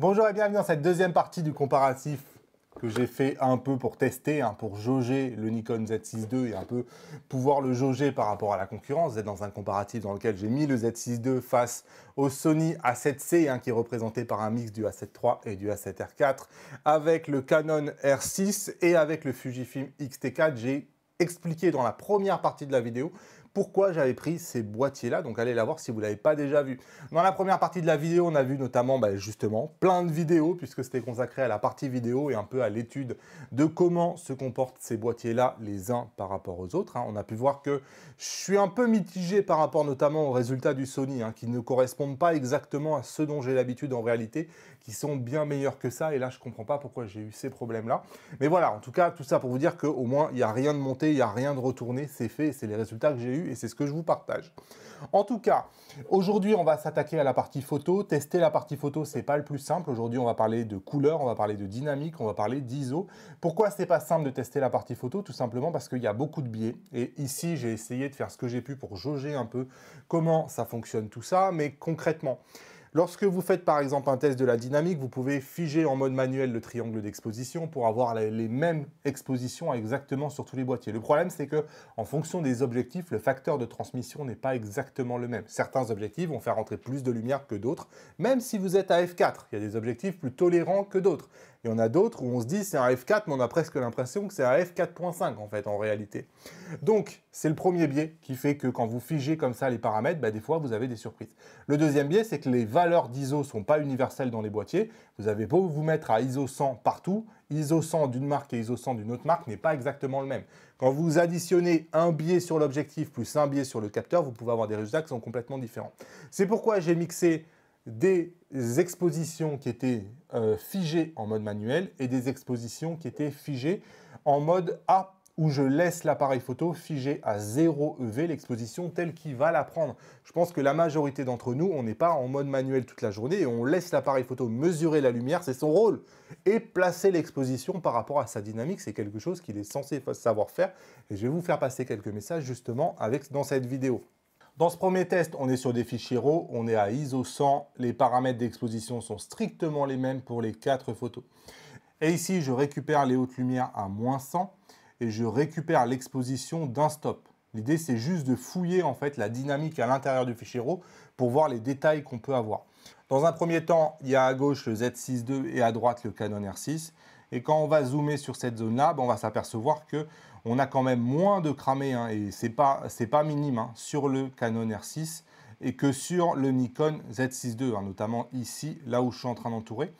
Bonjour et bienvenue dans cette deuxième partie du comparatif que j'ai fait un peu pour tester, hein, pour jauger le Nikon Z6 II et un peu pouvoir le jauger par rapport à la concurrence. Vous êtes dans un comparatif dans lequel j'ai mis le Z6 II face au Sony A7C, hein, qui est représenté par un mix du A7 III et du A7R4, avec le Canon R6 et avec le Fujifilm X-T4. J'ai expliqué dans la première partie de la vidéo pourquoi j'avais pris ces boîtiers-là. Donc allez la voir si vous ne l'avez pas déjà vu. Dans la première partie de la vidéo, on a vu notamment bah, justement plein de vidéos puisque c'était consacré à la partie vidéo et un peu à l'étude de comment se comportent ces boîtiers-là les uns par rapport aux autres. Hein. On a pu voir que je suis un peu mitigé par rapport notamment aux résultats du Sony hein, qui ne correspondent pas exactement à ce dont j'ai l'habitude en réalité qui sont bien meilleurs que ça. Et là, je comprends pas pourquoi j'ai eu ces problèmes-là. Mais voilà, en tout cas, tout ça pour vous dire qu'au moins, il n'y a rien de monté, il n'y a rien de retourné. C'est fait, c'est les résultats que j'ai eu et c'est ce que je vous partage. En tout cas, aujourd'hui, on va s'attaquer à la partie photo. Tester la partie photo, c'est pas le plus simple. Aujourd'hui, on va parler de couleurs, on va parler de dynamique, on va parler d'ISO. Pourquoi c'est pas simple de tester la partie photo Tout simplement parce qu'il y a beaucoup de biais. Et ici, j'ai essayé de faire ce que j'ai pu pour jauger un peu comment ça fonctionne tout ça, mais concrètement, Lorsque vous faites par exemple un test de la dynamique, vous pouvez figer en mode manuel le triangle d'exposition pour avoir les mêmes expositions exactement sur tous les boîtiers. Le problème c'est que en fonction des objectifs, le facteur de transmission n'est pas exactement le même. Certains objectifs vont faire rentrer plus de lumière que d'autres, même si vous êtes à f4. Il y a des objectifs plus tolérants que d'autres. Il y a d'autres où on se dit c'est un F4, mais on a presque l'impression que c'est un F4.5 en fait en réalité. Donc c'est le premier biais qui fait que quand vous figez comme ça les paramètres, bah, des fois vous avez des surprises. Le deuxième biais, c'est que les valeurs d'ISO ne sont pas universelles dans les boîtiers. Vous avez beau vous mettre à ISO 100 partout, ISO 100 d'une marque et ISO 100 d'une autre marque n'est pas exactement le même. Quand vous additionnez un biais sur l'objectif plus un biais sur le capteur, vous pouvez avoir des résultats qui sont complètement différents. C'est pourquoi j'ai mixé des expositions qui étaient euh, figées en mode manuel et des expositions qui étaient figées en mode A où je laisse l'appareil photo figé à 0 EV, l'exposition telle qu'il va la prendre. Je pense que la majorité d'entre nous, on n'est pas en mode manuel toute la journée et on laisse l'appareil photo mesurer la lumière, c'est son rôle. Et placer l'exposition par rapport à sa dynamique, c'est quelque chose qu'il est censé savoir faire. Et je vais vous faire passer quelques messages justement avec, dans cette vidéo. Dans ce premier test, on est sur des fichiers RAW, on est à ISO 100, les paramètres d'exposition sont strictement les mêmes pour les quatre photos. Et ici, je récupère les hautes lumières à moins 100 et je récupère l'exposition d'un stop. L'idée, c'est juste de fouiller en fait la dynamique à l'intérieur du fichier RAW pour voir les détails qu'on peut avoir. Dans un premier temps, il y a à gauche le Z6 II et à droite le Canon R6. Et quand on va zoomer sur cette zone-là, ben, on va s'apercevoir que on a quand même moins de cramé hein, et ce n'est pas, minime, hein, sur le Canon R6 et que sur le Nikon Z6 II, hein, notamment ici, là où je suis en train d'entourer.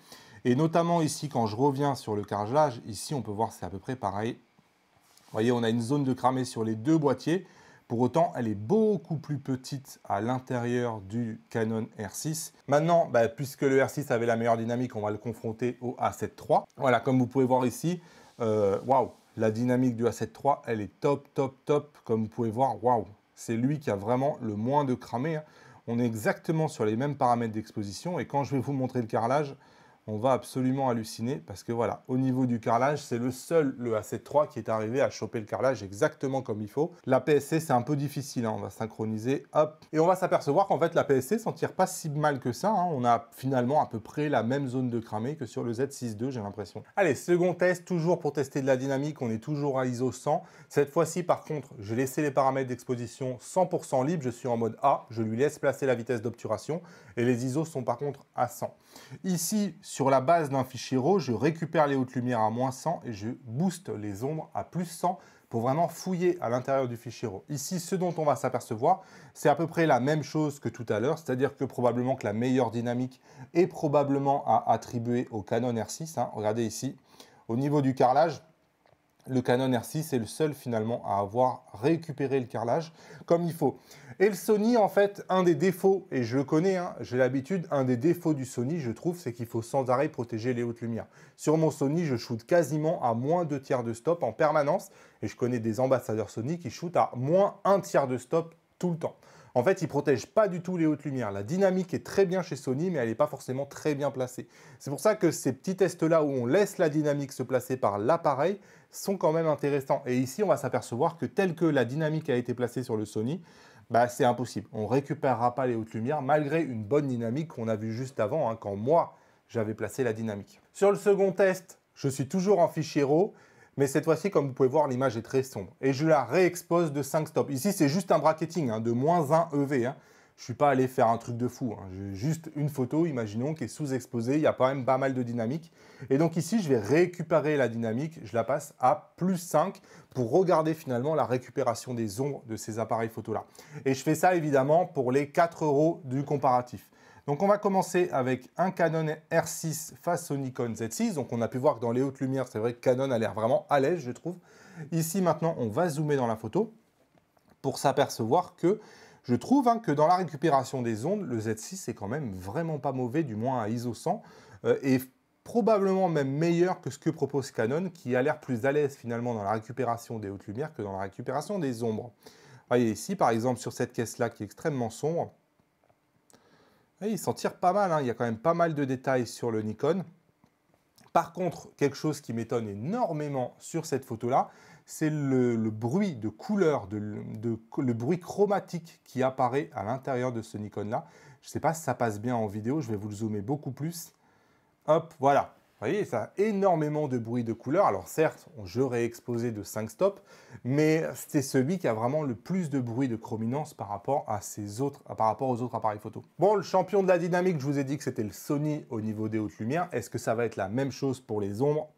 Et notamment ici, quand je reviens sur le carrelage, ici on peut voir c'est à peu près pareil. Vous voyez, on a une zone de cramé sur les deux boîtiers. Pour autant, elle est beaucoup plus petite à l'intérieur du Canon R6. Maintenant, bah, puisque le R6 avait la meilleure dynamique, on va le confronter au A7 III. Voilà, comme vous pouvez voir ici, euh, waouh, la dynamique du A7 III, elle est top, top, top. Comme vous pouvez voir, waouh, c'est lui qui a vraiment le moins de cramé. Hein. On est exactement sur les mêmes paramètres d'exposition et quand je vais vous montrer le carrelage, on va absolument halluciner parce que voilà, au niveau du carrelage, c'est le seul, le a 3 qui est arrivé à choper le carrelage exactement comme il faut. La PSC, c'est un peu difficile, hein, on va synchroniser, hop. Et on va s'apercevoir qu'en fait, la PSC s'en tire pas si mal que ça. Hein. On a finalement à peu près la même zone de cramé que sur le Z62, j'ai l'impression. Allez, second test, toujours pour tester de la dynamique, on est toujours à ISO 100. Cette fois-ci, par contre, j'ai laissé les paramètres d'exposition 100% libres, je suis en mode A, je lui laisse placer la vitesse d'obturation et les ISO sont par contre à 100. Ici, sur la base d'un fichier RAW, je récupère les hautes lumières à moins 100 et je booste les ombres à plus 100 pour vraiment fouiller à l'intérieur du fichier RAW. Ici, ce dont on va s'apercevoir, c'est à peu près la même chose que tout à l'heure, c'est-à-dire que probablement que la meilleure dynamique est probablement à attribuer au Canon R6. Hein. Regardez ici, au niveau du carrelage, le Canon R6 est le seul finalement à avoir récupéré le carrelage comme il faut. Et le Sony, en fait, un des défauts, et je le connais, hein, j'ai l'habitude, un des défauts du Sony, je trouve, c'est qu'il faut sans arrêt protéger les hautes lumières. Sur mon Sony, je shoot quasiment à moins deux tiers de stop en permanence, et je connais des ambassadeurs Sony qui shootent à moins un tiers de stop tout le temps. En fait, ils ne protègent pas du tout les hautes lumières. La dynamique est très bien chez Sony, mais elle n'est pas forcément très bien placée. C'est pour ça que ces petits tests-là où on laisse la dynamique se placer par l'appareil, sont quand même intéressants. Et ici, on va s'apercevoir que telle que la dynamique a été placée sur le Sony, bah, c'est impossible. On ne récupérera pas les hautes lumières malgré une bonne dynamique qu'on a vue juste avant, hein, quand moi, j'avais placé la dynamique. Sur le second test, je suis toujours en fichier RAW, mais cette fois-ci, comme vous pouvez voir, l'image est très sombre. Et je la réexpose de 5 stops. Ici, c'est juste un bracketing hein, de moins 1 EV. Hein. Je ne suis pas allé faire un truc de fou. Hein. J'ai juste une photo, imaginons, qui est sous-exposée. Il y a quand même pas mal de dynamique. Et donc ici, je vais récupérer la dynamique. Je la passe à plus 5 pour regarder finalement la récupération des ombres de ces appareils photo-là. Et je fais ça évidemment pour les 4 euros du comparatif. Donc on va commencer avec un Canon R6 face au Nikon Z6. Donc on a pu voir que dans les hautes lumières, c'est vrai que Canon a l'air vraiment à l'aise, je trouve. Ici maintenant, on va zoomer dans la photo pour s'apercevoir que je trouve hein, que dans la récupération des ondes, le Z6 est quand même vraiment pas mauvais, du moins à ISO 100, euh, et probablement même meilleur que ce que propose Canon, qui a l'air plus à l'aise finalement dans la récupération des hautes lumières que dans la récupération des ombres. Voyez ici, par exemple, sur cette caisse-là qui est extrêmement sombre, il s'en tire pas mal, hein. il y a quand même pas mal de détails sur le Nikon. Par contre, quelque chose qui m'étonne énormément sur cette photo-là, c'est le, bruit de couleur, le bruit chromatique qui apparaît à l'intérieur de ce Nikon-là. Je ne sais pas si ça passe bien en vidéo, je vais vous le zoomer beaucoup plus. Hop, voilà. Vous voyez, ça a énormément de bruit de couleur. Alors certes, je réexposais de 5 stops, mais c'était celui qui a vraiment le plus de bruit de chrominance par rapport, à autres, par rapport aux autres appareils photo. Bon, le champion de la dynamique, je vous ai dit que c'était le Sony au niveau des hautes lumières. Est-ce que ça va être la même chose pour les ombres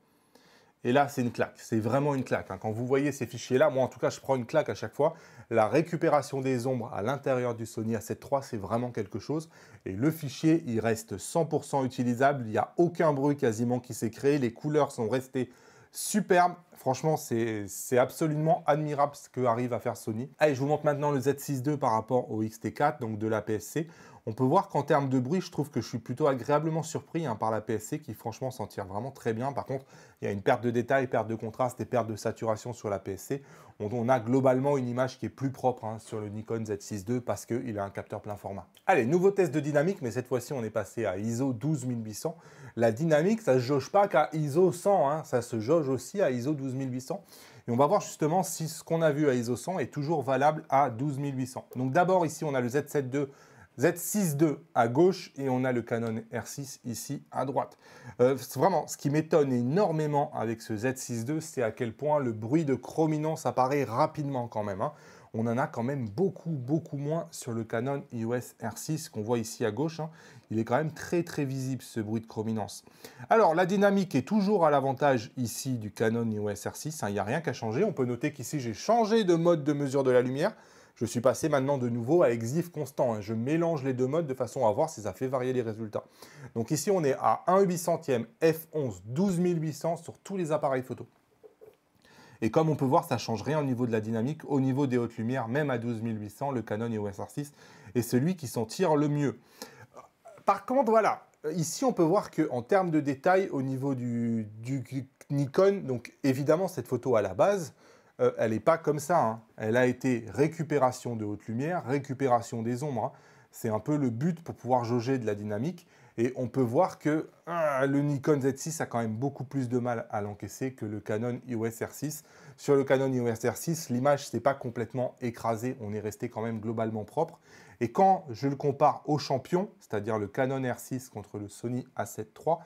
et là, c'est une claque. C'est vraiment une claque. Hein. Quand vous voyez ces fichiers-là, moi en tout cas, je prends une claque à chaque fois. La récupération des ombres à l'intérieur du Sony A7 III, c'est vraiment quelque chose. Et le fichier, il reste 100% utilisable. Il n'y a aucun bruit quasiment qui s'est créé. Les couleurs sont restées superbes. Franchement, c'est absolument admirable ce que arrive à faire Sony. Allez, je vous montre maintenant le Z6 II par rapport au x t 4 donc de la PSC. On peut voir qu'en termes de bruit, je trouve que je suis plutôt agréablement surpris hein, par la PSC qui franchement s'en tire vraiment très bien. Par contre, il y a une perte de détails, perte de contraste et perte de saturation sur la PSC. On, a globalement une image qui est plus propre hein, sur le Nikon Z6 II parce qu'il a un capteur plein format. Allez, nouveau test de dynamique, mais cette fois-ci on est passé à ISO 12800. La dynamique, ça se jauge pas qu'à ISO 100, hein, ça se jauge aussi à ISO 12800. Et on va voir justement si ce qu'on a vu à ISO 100 est toujours valable à 12800. Donc d'abord ici on a le Z7 II Z6-2 à gauche et on a le Canon R6 ici à droite. Euh, vraiment, ce qui m'étonne énormément avec ce Z6-2, c'est à quel point le bruit de chrominance apparaît rapidement quand même. Hein. On en a quand même beaucoup, beaucoup moins sur le Canon iOS R6 qu'on voit ici à gauche. Hein. Il est quand même très, très visible ce bruit de chrominance. Alors, la dynamique est toujours à l'avantage ici du Canon iOS R6. Hein. Il n'y a rien qu'à changer. On peut noter qu'ici, j'ai changé de mode de mesure de la lumière je suis passé maintenant de nouveau à exif constant. Hein. Je mélange les deux modes de façon à voir si ça fait varier les résultats. Donc ici, on est à 1 800e f11 12800 sur tous les appareils photo. Et comme on peut voir, ça change rien au niveau de la dynamique. Au niveau des hautes lumières, même à 12800, le Canon EOS R6 est celui qui s'en tire le mieux. Par contre, voilà, ici on peut voir qu'en termes de détails, au niveau du, du Nikon, donc évidemment cette photo à la base, euh, elle n'est pas comme ça. Hein. Elle a été récupération de haute lumière, récupération des ombres. Hein. C'est un peu le but pour pouvoir jauger de la dynamique. Et on peut voir que ah, le Nikon Z6 a quand même beaucoup plus de mal à l'encaisser que le Canon EOS R6. Sur le Canon EOS R6, l'image s'est pas complètement écrasée, on est resté quand même globalement propre. Et quand je le compare au champion, c'est-à-dire le Canon R6 contre le Sony A7 III,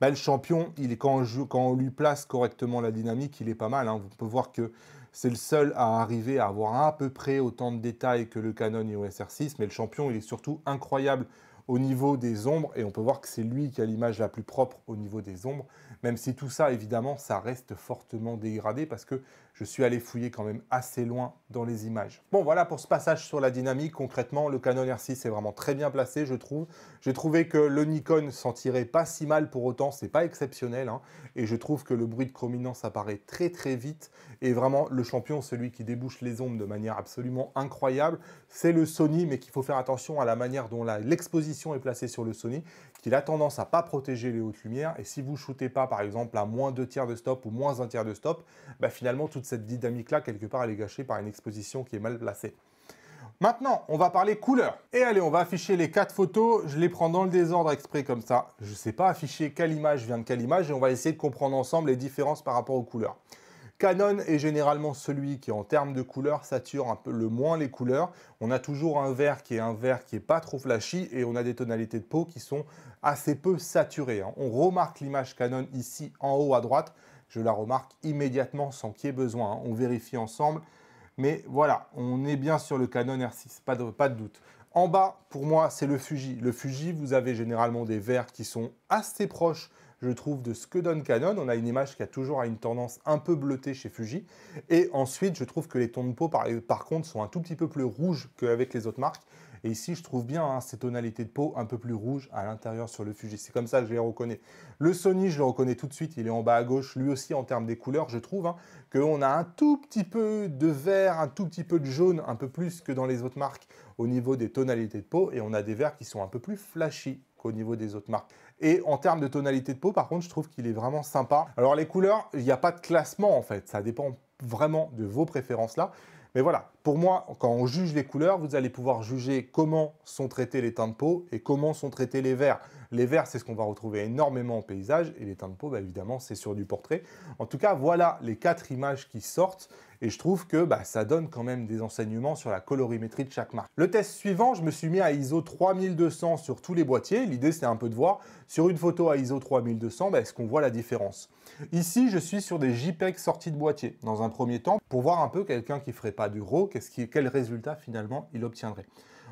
bah, le champion, il, quand, on, quand on lui place correctement la dynamique, il est pas mal. Hein. On peut voir que c'est le seul à arriver à avoir à peu près autant de détails que le Canon EOS sr 6 mais le champion, il est surtout incroyable au niveau des ombres, et on peut voir que c'est lui qui a l'image la plus propre au niveau des ombres, même si tout ça, évidemment, ça reste fortement dégradé, parce que je suis allé fouiller quand même assez loin dans les images. Bon, voilà pour ce passage sur la dynamique. Concrètement, le Canon R6 est vraiment très bien placé, je trouve. J'ai trouvé que le Nikon s'en tirait pas si mal pour autant, c'est pas exceptionnel. Hein. Et je trouve que le bruit de chrominance apparaît très très vite. Et vraiment, le champion, celui qui débouche les ombres de manière absolument incroyable, c'est le Sony, mais qu'il faut faire attention à la manière dont l'exposition est placée sur le Sony, il a tendance à pas protéger les hautes lumières. Et si vous shootez pas, par exemple, à moins deux tiers de stop ou moins un tiers de stop, bah finalement, toute cette dynamique-là, quelque part, elle est gâchée par une exposition qui est mal placée. Maintenant, on va parler couleur. Et allez, on va afficher les quatre photos. Je les prends dans le désordre exprès comme ça. Je ne sais pas afficher quelle image vient de quelle image et on va essayer de comprendre ensemble les différences par rapport aux couleurs. Canon est généralement celui qui, en termes de couleurs, sature un peu le moins les couleurs. On a toujours un vert qui est un vert qui n'est pas trop flashy et on a des tonalités de peau qui sont assez peu saturées. Hein. On remarque l'image Canon ici en haut à droite. Je la remarque immédiatement sans qu'il y ait besoin. Hein. On vérifie ensemble. Mais voilà, on est bien sur le Canon R6, pas de, pas de doute. En bas, pour moi, c'est le Fuji. Le Fuji, vous avez généralement des verts qui sont assez proches je trouve, de ce que donne Canon. On a une image qui a toujours une tendance un peu bleutée chez Fuji. Et ensuite, je trouve que les tons de peau, par, contre, sont un tout petit peu plus rouges qu'avec les autres marques. Et ici, je trouve bien hein, ces tonalités de peau un peu plus rouges à l'intérieur sur le Fuji. C'est comme ça que je les reconnais. Le Sony, je le reconnais tout de suite. Il est en bas à gauche, lui aussi, en termes des couleurs, je trouve hein, qu'on a un tout petit peu de vert, un tout petit peu de jaune, un peu plus que dans les autres marques au niveau des tonalités de peau. Et on a des verts qui sont un peu plus flashy qu'au niveau des autres marques. Et en termes de tonalité de peau, par contre, je trouve qu'il est vraiment sympa. Alors les couleurs, il n'y a pas de classement en fait, ça dépend vraiment de vos préférences là. Mais voilà, pour moi, quand on juge les couleurs, vous allez pouvoir juger comment sont traités les teintes de peau et comment sont traités les verts. Les verts, c'est ce qu'on va retrouver énormément en paysage et les teintes de peau, bah, évidemment, c'est sur du portrait. En tout cas, voilà les quatre images qui sortent et je trouve que bah, ça donne quand même des enseignements sur la colorimétrie de chaque marque. Le test suivant, je me suis mis à ISO 3200 sur tous les boîtiers. L'idée, c'est un peu de voir sur une photo à ISO 3200, bah, est-ce qu'on voit la différence Ici, je suis sur des JPEG sortis de boîtier dans un premier temps pour voir un peu quelqu'un qui ferait pas du RAW, quest quel résultat finalement il obtiendrait.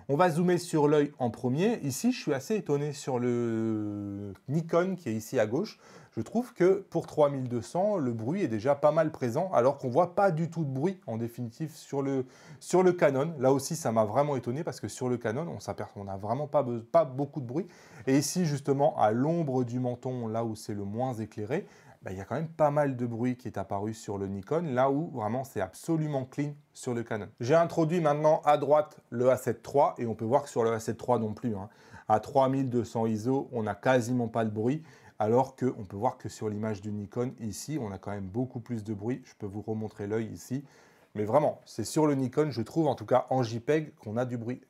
On va zoomer sur l'œil en premier. Ici, je suis assez étonné sur le Nikon qui est ici à gauche. Je trouve que pour 3200, le bruit est déjà pas mal présent, alors qu'on ne voit pas du tout de bruit en définitive sur le, sur le Canon. Là aussi, ça m'a vraiment étonné parce que sur le Canon, on s'aperçoit qu'on n'a vraiment pas, pas beaucoup de bruit. Et ici, justement, à l'ombre du menton, là où c'est le moins éclairé, bah, il y a quand même pas mal de bruit qui est apparu sur le Nikon, là où vraiment c'est absolument clean sur le Canon. J'ai introduit maintenant à droite le A7 III et on peut voir que sur le A7 III non plus, hein. à 3200 ISO, on n'a quasiment pas de bruit, alors qu'on peut voir que sur l'image du Nikon ici, on a quand même beaucoup plus de bruit. Je peux vous remontrer l'œil ici. Mais vraiment, c'est sur le Nikon, je trouve, en tout cas en JPEG, qu'on a du bruit.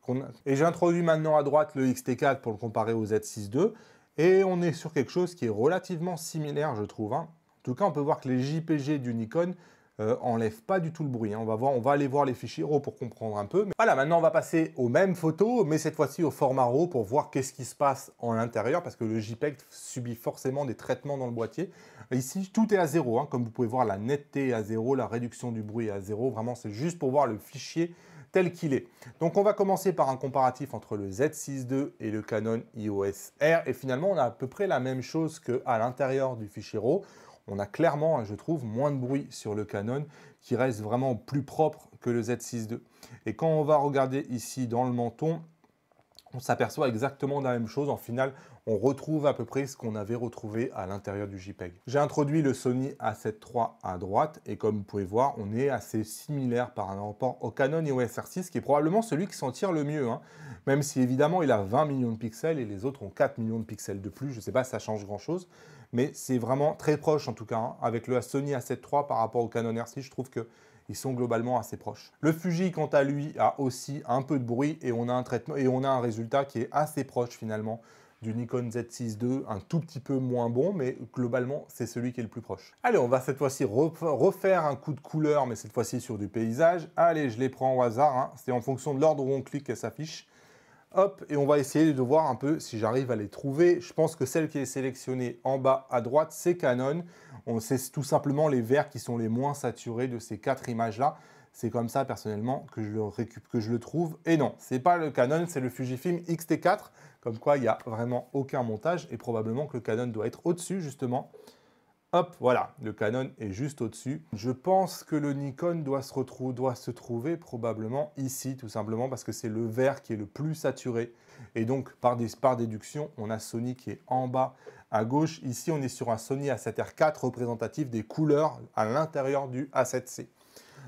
Et j'ai introduit maintenant à droite le XT4 pour le comparer au Z6 II. Et on est sur quelque chose qui est relativement similaire, je trouve. Hein. En tout cas, on peut voir que les JPG du Nikon euh, pas du tout le bruit. Hein. On, va voir, on va aller voir les fichiers RAW pour comprendre un peu. Mais voilà, maintenant on va passer aux mêmes photos, mais cette fois-ci au format RAW pour voir qu'est-ce qui se passe en l'intérieur, parce que le JPEG subit forcément des traitements dans le boîtier. Ici, tout est à zéro. Hein. Comme vous pouvez voir, la netteté est à zéro, la réduction du bruit est à zéro. Vraiment, c'est juste pour voir le fichier tel qu'il est. Donc on va commencer par un comparatif entre le Z6 II et le Canon EOS R. Et finalement, on a à peu près la même chose qu'à l'intérieur du fichier RAW. On a clairement, hein, je trouve, moins de bruit sur le Canon qui reste vraiment plus propre que le Z6 II. Et quand on va regarder ici dans le menton, on s'aperçoit exactement de la même chose. En finale, on retrouve à peu près ce qu'on avait retrouvé à l'intérieur du JPEG. J'ai introduit le Sony A7 III à droite et comme vous pouvez voir, on est assez similaire par rapport au Canon et au 6 qui est probablement celui qui s'en tire le mieux. Hein. Même si évidemment, il a 20 millions de pixels et les autres ont 4 millions de pixels de plus. Je ne sais pas, ça change grand-chose. Mais c'est vraiment très proche en tout cas hein. avec le Sony A7 III par rapport au Canon R6. Je trouve que ils sont globalement assez proches. Le Fuji, quant à lui, a aussi un peu de bruit et on a un traitement et on a un résultat qui est assez proche finalement du Nikon Z6 II, un tout petit peu moins bon, mais globalement, c'est celui qui est le plus proche. Allez, on va cette fois-ci refaire un coup de couleur, mais cette fois-ci sur du paysage. Allez, je les prends au hasard, hein. c'est en fonction de l'ordre où on clique qu'elles s'affichent. Hop, et on va essayer de voir un peu si j'arrive à les trouver. Je pense que celle qui est sélectionnée en bas à droite, c'est Canon. On sait tout simplement les verts qui sont les moins saturés de ces quatre images-là. C'est comme ça, personnellement, que je le, trouve. Et non, c'est pas le Canon, c'est le Fujifilm X-T4. Comme quoi, il n'y a vraiment aucun montage. Et probablement que le Canon doit être au-dessus, justement. Hop, voilà, le Canon est juste au-dessus. Je pense que le Nikon doit se, doit se trouver probablement ici, tout simplement parce que c'est le vert qui est le plus saturé. Et donc, par, par déduction, on a Sony qui est en bas à gauche. Ici, on est sur un Sony A7R4 représentatif des couleurs à l'intérieur du A7C.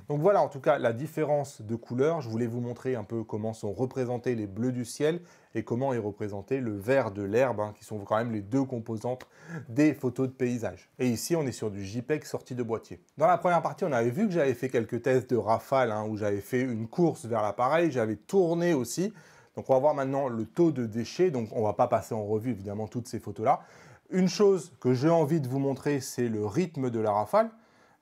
Donc voilà en tout cas la différence de couleurs. Je voulais vous montrer un peu comment sont représentés les bleus du ciel et comment est représenté le vert de l'herbe, hein, qui sont quand même les deux composantes des photos de paysage. Et ici, on est sur du JPEG sorti de boîtier. Dans la première partie, on avait vu que j'avais fait quelques tests de rafale, hein, où j'avais fait une course vers l'appareil, j'avais tourné aussi. Donc on va voir maintenant le taux de déchets, donc on va pas passer en revue évidemment toutes ces photos-là. Une chose que j'ai envie de vous montrer, c'est le rythme de la rafale.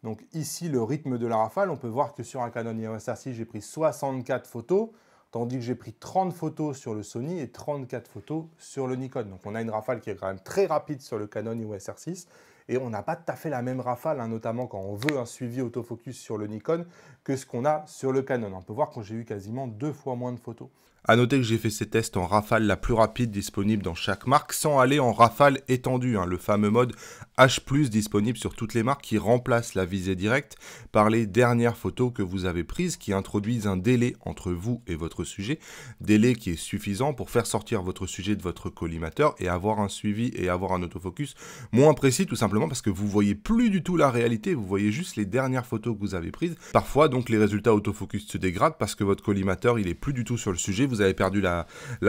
Donc ici, le rythme de la rafale, on peut voir que sur un Canon EOS R6, j'ai pris 64 photos, tandis que j'ai pris 30 photos sur le Sony et 34 photos sur le Nikon. Donc on a une rafale qui est quand même très rapide sur le Canon EOS R6, et on n'a pas tout à fait la même rafale, hein, notamment quand on veut un suivi autofocus sur le Nikon, que ce qu'on a sur le Canon. On peut voir que j'ai eu quasiment deux fois moins de photos. A noter que j'ai fait ces tests en rafale la plus rapide disponible dans chaque marque, sans aller en rafale étendue, hein. le fameux mode H+, disponible sur toutes les marques qui remplace la visée directe par les dernières photos que vous avez prises, qui introduisent un délai entre vous et votre sujet, délai qui est suffisant pour faire sortir votre sujet de votre collimateur et avoir un suivi et avoir un autofocus moins précis, tout simplement parce que vous voyez plus du tout la réalité, vous voyez juste les dernières photos que vous avez prises. Parfois, donc, les résultats autofocus se dégradent parce que votre collimateur, il est plus du tout sur le sujet, vous avez perdu la,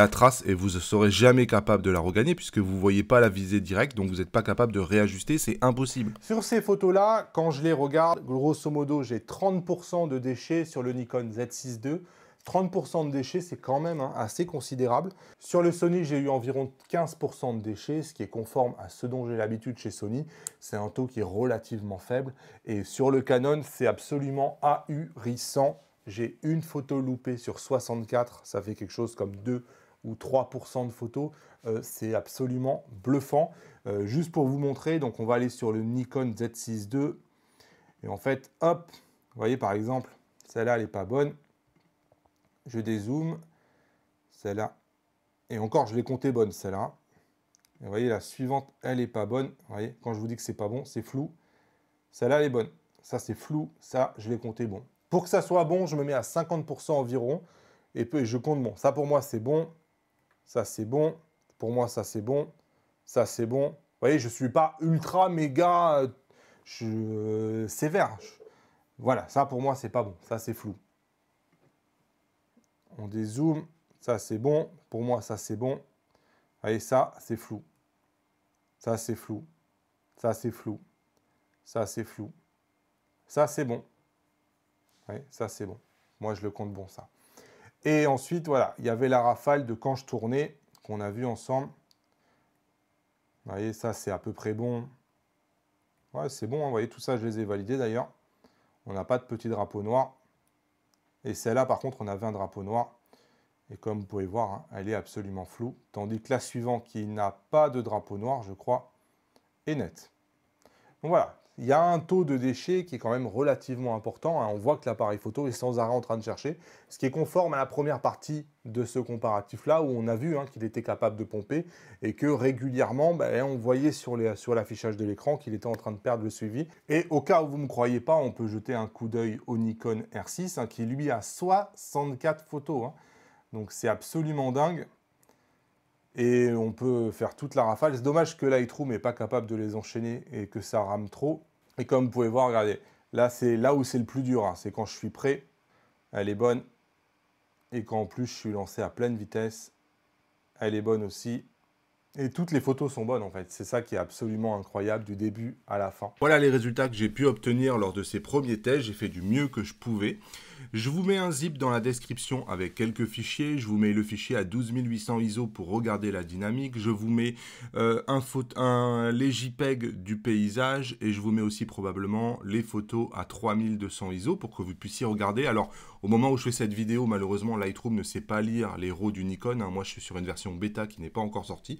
trace et vous ne serez jamais capable de la regagner puisque vous ne voyez pas la visée directe, donc vous n'êtes pas capable de réajuster, c'est impossible. Sur ces photos-là, quand je les regarde, grosso modo, j'ai 30% de déchets sur le Nikon Z6 II. 30% de déchets, c'est quand même hein, assez considérable. Sur le Sony, j'ai eu environ 15% de déchets, ce qui est conforme à ce dont j'ai l'habitude chez Sony. C'est un taux qui est relativement faible. Et sur le Canon, c'est absolument ahurissant j'ai une photo loupée sur 64, ça fait quelque chose comme 2 ou 3% de photos, euh, c'est absolument bluffant. Euh, juste pour vous montrer, donc on va aller sur le Nikon Z6 II, et en fait, hop, vous voyez par exemple, celle-là elle n'est pas bonne, je dézoome, celle-là, et encore je l'ai compté bonne celle-là, vous voyez la suivante elle n'est pas bonne, vous voyez, quand je vous dis que c'est pas bon, c'est flou, celle-là elle est bonne, ça c'est flou, ça je l'ai compté bon. Pour que ça soit bon, je me mets à 50% environ. Et puis je compte bon. Ça pour moi c'est bon. Ça c'est bon. Pour moi ça c'est bon. Ça c'est bon. Vous voyez, je ne suis pas ultra méga euh, je, euh, sévère. voilà, ça pour moi c'est pas bon. Ça c'est flou. On dézoome. Ça c'est bon. Pour moi ça c'est bon. Vous ça c'est flou. Ça c'est flou. Ça c'est flou. Ça c'est flou. Ça c'est bon ça, c'est bon. Moi, je le compte bon, ça. Et ensuite, voilà, il y avait la rafale de quand je tournais, qu'on a vu ensemble. Vous voyez, ça, c'est à peu près bon. Ouais, c'est bon, hein, vous voyez, tout ça, je les ai validés d'ailleurs. On n'a pas de petit drapeau noir. Et celle-là, par contre, on avait un drapeau noir. Et comme vous pouvez voir, hein, elle est absolument floue. Tandis que la suivante, qui n'a pas de drapeau noir, je crois, est nette. voilà, il y a un taux de déchets qui est quand même relativement important. Hein. On voit que l'appareil photo est sans arrêt en train de chercher, ce qui est conforme à la première partie de ce comparatif-là, où on a vu hein, qu'il était capable de pomper et que régulièrement, ben, on voyait sur l'affichage de l'écran qu'il était en train de perdre le suivi. Et au cas où vous ne me croyez pas, on peut jeter un coup d'œil au Nikon R6, hein, qui lui a 64 photos. Donc c'est absolument dingue et on peut faire toute la rafale. C'est dommage que Lightroom n'est pas capable de les enchaîner et que ça rame trop. Et comme vous pouvez voir, regardez, là c'est là où c'est le plus dur, hein. c'est quand je suis prêt, elle est bonne. Et quand en plus je suis lancé à pleine vitesse, elle est bonne aussi. Et toutes les photos sont bonnes en fait. C'est ça qui est absolument incroyable du début à la fin. Voilà les résultats que j'ai pu obtenir lors de ces premiers tests. J'ai fait du mieux que je pouvais. Je vous mets un zip dans la description avec quelques fichiers. Je vous mets le fichier à 12800 ISO pour regarder la dynamique. Je vous mets euh, un, un, les JPEG du paysage et je vous mets aussi probablement les photos à 3200 ISO pour que vous puissiez regarder. Alors, au moment où je fais cette vidéo, malheureusement, Lightroom ne sait pas lire les RAW du Nikon. Hein. Moi, je suis sur une version bêta qui n'est pas encore sortie.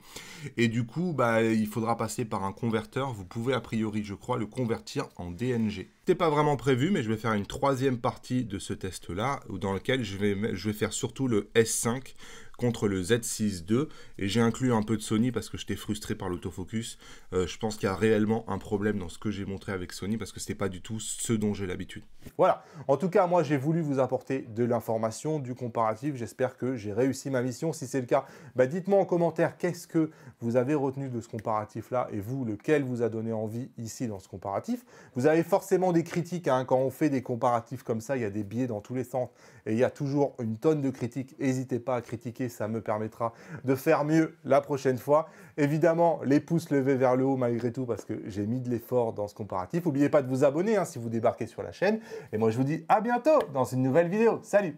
Et du coup, bah, il faudra passer par un converteur. Vous pouvez, a priori, je crois, le convertir en DNG. n'était pas vraiment prévu, mais je vais faire une troisième partie de ce test-là, dans lequel je vais, je vais faire surtout le S5 contre le Z6 II. Et j'ai inclus un peu de Sony parce que j'étais frustré par l'autofocus. Euh, je pense qu'il y a réellement un problème dans ce que j'ai montré avec Sony parce que ce n'est pas du tout ce dont j'ai l'habitude. Voilà. En tout cas, moi, j'ai voulu vous apporter de l'information, du comparatif. J'espère que j'ai réussi ma mission. Si c'est le cas, bah dites-moi en commentaire qu'est-ce que vous avez retenu de ce comparatif-là et vous, lequel vous a donné envie ici dans ce comparatif. Vous avez forcément des critiques. Hein. quand on fait des comparatifs comme ça, il y a des biais dans tous les sens et il y a toujours une tonne de critiques. N'hésitez pas à critiquer ça me permettra de faire mieux la prochaine fois. Évidemment, les pouces levés vers le haut malgré tout parce que j'ai mis de l'effort dans ce comparatif. N'oubliez pas de vous abonner hein, si vous débarquez sur la chaîne. Et moi, je vous dis à bientôt dans une nouvelle vidéo. Salut